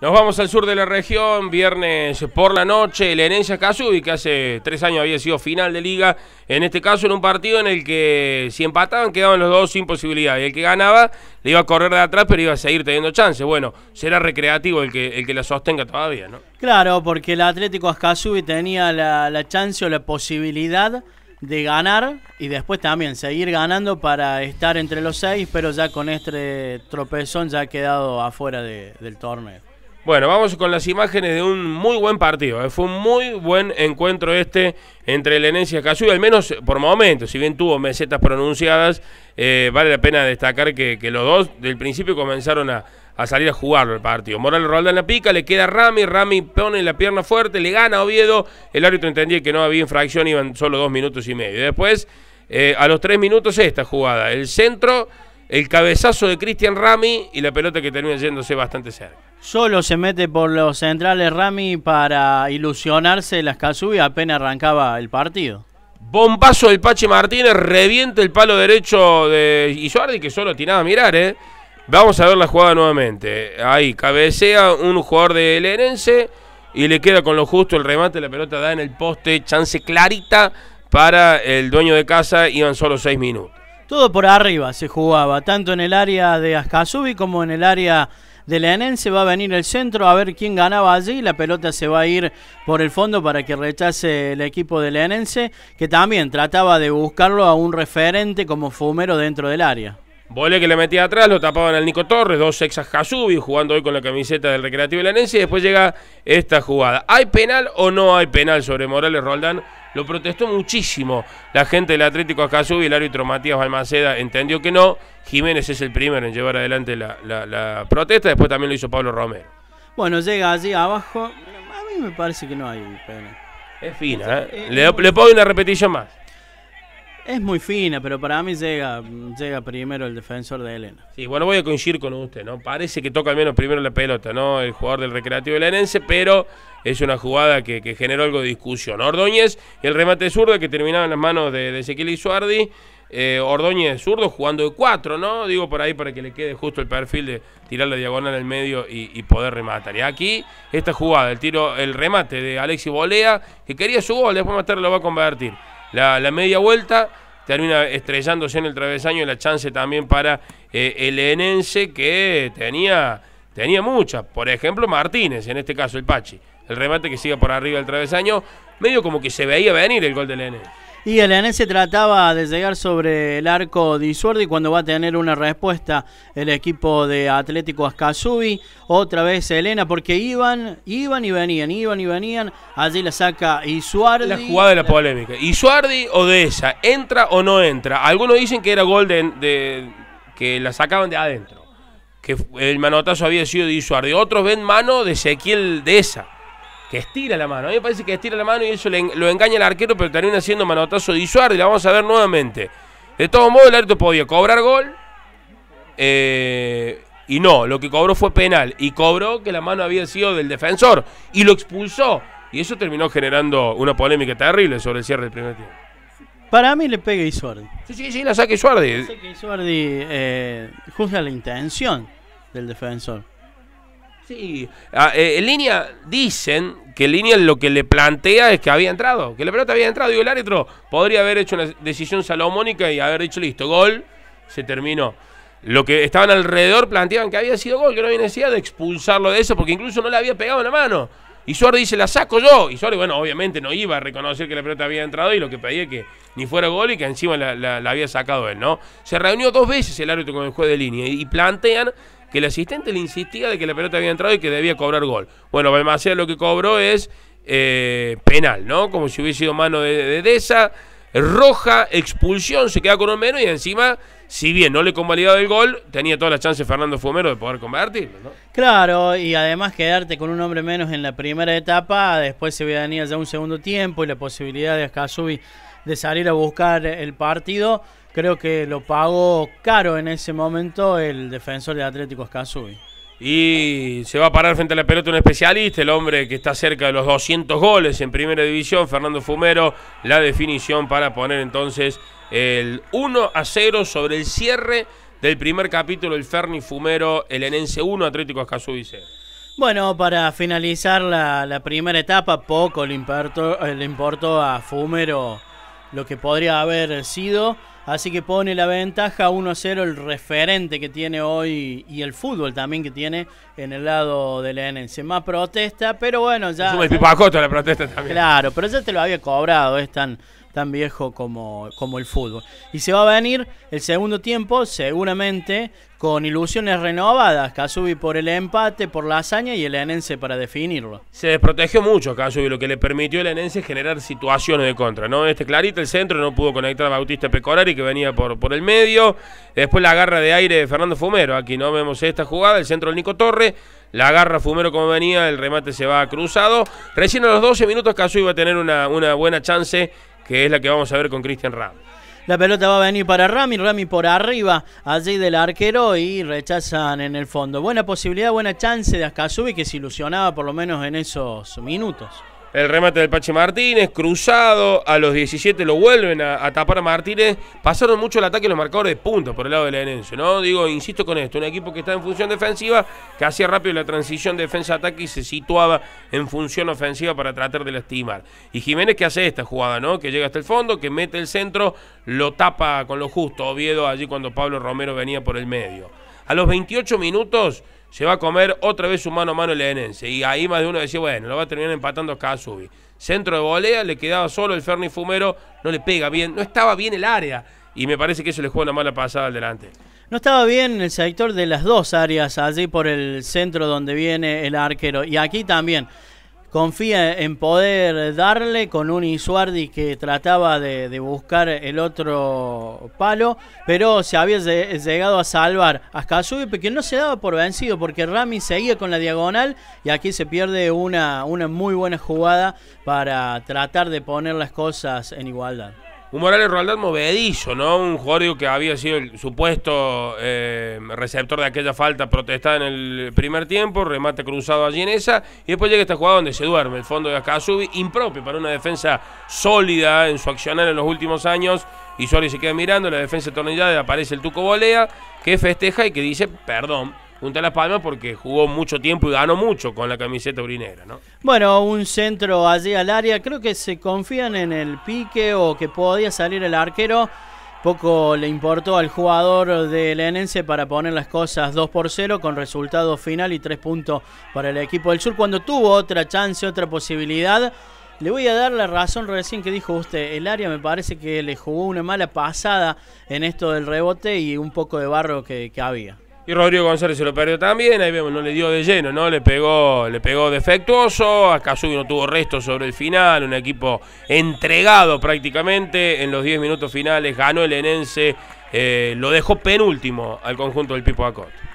Nos vamos al sur de la región, viernes por la noche, el Enencia Casubi, que hace tres años había sido final de liga, en este caso en un partido en el que si empataban quedaban los dos sin posibilidad, y el que ganaba le iba a correr de atrás, pero iba a seguir teniendo chance. Bueno, será recreativo el que, que la sostenga todavía, ¿no? Claro, porque el Atlético Ascasubi tenía la, chance o la posibilidad de ganar y después también seguir ganando para estar entre los seis, pero ya con este tropezón ya ha quedado afuera del torneo. Bueno, vamos con las imágenes de un muy buen partido. ¿eh? Fue un muy buen encuentro este entre Lenencia y al menos por momentos, si bien tuvo mesetas pronunciadas, eh, vale la pena destacar que, los dos del principio comenzaron a, salir a jugarlo el partido. Morales Roldán la pica, le queda Rami, Rami pone la pierna fuerte, le gana Oviedo, el árbitro entendía que no había infracción, iban solo dos minutos y medio. Después, eh, a los tres minutos esta jugada, el centro el cabezazo de Cristian Rami y la pelota que termina yéndose bastante cerca. Solo se mete por los centrales Rami para ilusionarse las y apenas arrancaba el partido. Bombazo del Pache Martínez, reviente el palo derecho de Isoardi que solo tiraba a mirar, ¿eh? Vamos a ver la jugada nuevamente. Ahí cabecea un jugador de Lerense y le queda con lo justo el remate, la pelota da en el poste, chance clarita para el dueño de casa, iban solo seis minutos. Todo por arriba se jugaba, tanto en el área de Ascasubi como en el área de Leñense. Va a venir el centro a ver quién ganaba allí. La pelota se va a ir por el fondo para que rechace el equipo de leenense que también trataba de buscarlo a un referente como Fumero dentro del área. Bole que le metía atrás, lo tapaban al Nico Torres, dos exas Jasubi, jugando hoy con la camiseta del Recreativo Lanense y después llega esta jugada. ¿Hay penal o no hay penal sobre Morales Roldán? Lo protestó muchísimo la gente del Atlético y el árbitro Matías Balmaceda entendió que no. Jiménez es el primero en llevar adelante la, protesta, después también lo hizo Pablo Romero. Bueno, llega allí abajo, a mí me parece que no hay penal. Es fina, ¿eh? Eh, le, eh, le pongo una repetición más. Es muy fina, pero para mí llega, llega primero el defensor de Elena. Sí, bueno, voy a coincidir con usted, ¿no? Parece que toca al menos primero la pelota, ¿no? El jugador del Recreativo Elenense, pero es una jugada que, generó algo de discusión. Ordóñez el remate zurdo que terminaba en las manos de, Ezequiel Izuardi. Eh, Ordóñez zurdo jugando de cuatro, ¿no? Digo por ahí para que le quede justo el perfil de tirar la diagonal el medio y, poder rematar. Y aquí esta jugada, el tiro, el remate de Alexis Bolea, que quería su gol, después más lo va a convertir la, la media vuelta termina estrellándose en el travesaño y la chance también para eh, el Enense que tenía, tenía muchas. Por ejemplo, Martínez, en este caso el Pachi. El remate que sigue por arriba del travesaño, medio como que se veía venir el gol del Enense. Y el se trataba de llegar sobre el arco de Isuardi cuando va a tener una respuesta el equipo de Atlético Ascasubi. Otra vez Elena, porque iban, iban y venían, iban y venían. Allí la saca Isuardi. La jugada de la polémica. Isuardi o de esa, entra o no entra. Algunos dicen que era gol de, que la sacaban de adentro. Que el manotazo había sido de Isuardi. Otros ven mano de Ezequiel de esa que estira la mano. A mí me parece que estira la mano y eso lo engaña al arquero, pero termina haciendo manotazo de Isuardi. La vamos a ver nuevamente. De todos modos, el árbitro podía cobrar gol. Eh, y no, lo que cobró fue penal. Y cobró que la mano había sido del defensor. Y lo expulsó. Y eso terminó generando una polémica terrible sobre el cierre del primer tiempo. Para mí le pega Isuardi. Sí, sí, sí, la saca Isuardi. La saca Isuardi eh, juzga la intención del defensor. Sí, ah, eh, en línea dicen que en línea lo que le plantea es que había entrado, que la pelota había entrado. y el árbitro podría haber hecho una decisión salomónica y haber dicho listo, gol, se terminó. Lo que estaban alrededor planteaban que había sido gol, que no había necesidad de expulsarlo de eso, porque incluso no le había pegado en la mano. Y Suárez dice, la saco yo. Y Suárez, bueno, obviamente no iba a reconocer que la pelota había entrado y lo que pedía que ni fuera gol y que encima la, había sacado él, ¿no? Se reunió dos veces el árbitro con el juez de línea y plantean que el asistente le insistía de que la pelota había entrado y que debía cobrar gol. Bueno, Balmaceda lo que cobró es eh, penal, ¿no? Como si hubiese sido mano de, de Deza, roja, expulsión, se queda con un menos y encima, si bien no le convalidaba el gol, tenía todas las chances Fernando Fumero de poder convertirlo, Claro, y además quedarte con un hombre menos en la primera etapa, después se venía ya un segundo tiempo y la posibilidad de Ascasubi de salir a buscar el partido creo que lo pagó caro en ese momento el defensor de Atlético Escazú. Y se va a parar frente a la pelota un especialista, el hombre que está cerca de los 200 goles en primera división, Fernando Fumero, la definición para poner entonces el 1 a 0 sobre el cierre del primer capítulo, el Ferni Fumero, el Enense 1, Atlético Escazú dice. Bueno, para finalizar la, primera etapa, poco le eh, le importó a Fumero lo que podría haber sido. Así que pone la ventaja 1-0 el referente que tiene hoy y el fútbol también que tiene en el lado del Enense. Más protesta, pero bueno, ya. la protesta también. Claro, pero ya te lo había cobrado, es tan tan viejo como, como el fútbol. Y se va a venir el segundo tiempo seguramente con ilusiones renovadas. Kazubi por el empate, por la hazaña y el Enense para definirlo. Se desprotegió mucho Kazubi, lo que le permitió el Enense generar situaciones de contra. ¿no? Este clarito, el centro, no pudo conectar a Bautista Pecorari que venía por, por el medio. Después la agarra de aire de Fernando Fumero. Aquí no vemos esta jugada, el centro del Nico Torre. La agarra Fumero como venía, el remate se va cruzado. Recién a los 12 minutos Kazubi va a tener una, una buena chance que es la que vamos a ver con Cristian Ram. La pelota va a venir para Rami, Rami por arriba, allí del arquero y rechazan en el fondo. Buena posibilidad, buena chance de Ascasubi que se ilusionaba por lo menos en esos minutos. El remate del Pache Martínez, cruzado, a los 17 lo vuelven a, tapar a Martínez. Pasaron mucho el ataque los marcadores de puntos por el lado la Enense, ¿no? Digo, insisto con esto, un equipo que está en función defensiva, que hacía rápido la transición defensa-ataque y se situaba en función ofensiva para tratar de lastimar. Y Jiménez que hace esta jugada, ¿no? Que llega hasta el fondo, que mete el centro, lo tapa con lo justo Oviedo allí cuando Pablo Romero venía por el medio. A los 28 minutos se va a comer otra vez su mano a mano el Enense. Y ahí más de uno decía, bueno, lo va a terminar empatando Kazubi. Centro de volea, le quedaba solo el Ferni Fumero, no le pega bien, no estaba bien el área. Y me parece que eso le juega una mala pasada al delante. No estaba bien el sector de las dos áreas, allí por el centro donde viene el arquero. Y aquí también confía en poder darle con un Isuardi que trataba de, buscar el otro palo, pero se había llegado a salvar a Skazube, que no se daba por vencido porque Rami seguía con la diagonal y aquí se pierde una, una muy buena jugada para tratar de poner las cosas en igualdad. Un Morales Roldán movedizo, ¿no? Un jugador que había sido el supuesto eh, receptor de aquella falta protestada en el primer tiempo, remate cruzado allí en esa, y después llega esta jugada donde se duerme el fondo de Acasubi, impropio para una defensa sólida en su accionar en los últimos años, y Suárez se queda mirando, la defensa tornillada, aparece el Tuco Bolea, que festeja y que dice, perdón, Junta Las Palmas porque jugó mucho tiempo y ganó mucho con la camiseta urinera, ¿no? Bueno, un centro allí al área, creo que se confían en el pique o que podía salir el arquero. Poco le importó al jugador del Lenense para poner las cosas 2 por 0 con resultado final y 3 puntos para el equipo del sur. Cuando tuvo otra chance, otra posibilidad, le voy a dar la razón recién que dijo usted. El área me parece que le jugó una mala pasada en esto del rebote y un poco de barro que había. Y Rodrigo González se lo perdió también, ahí vemos, no le dio de lleno, ¿no? Le pegó, le pegó defectuoso, Acaso no tuvo resto sobre el final, un equipo entregado prácticamente en los 10 minutos finales, ganó el Enense, eh, lo dejó penúltimo al conjunto del Pipo Acosta.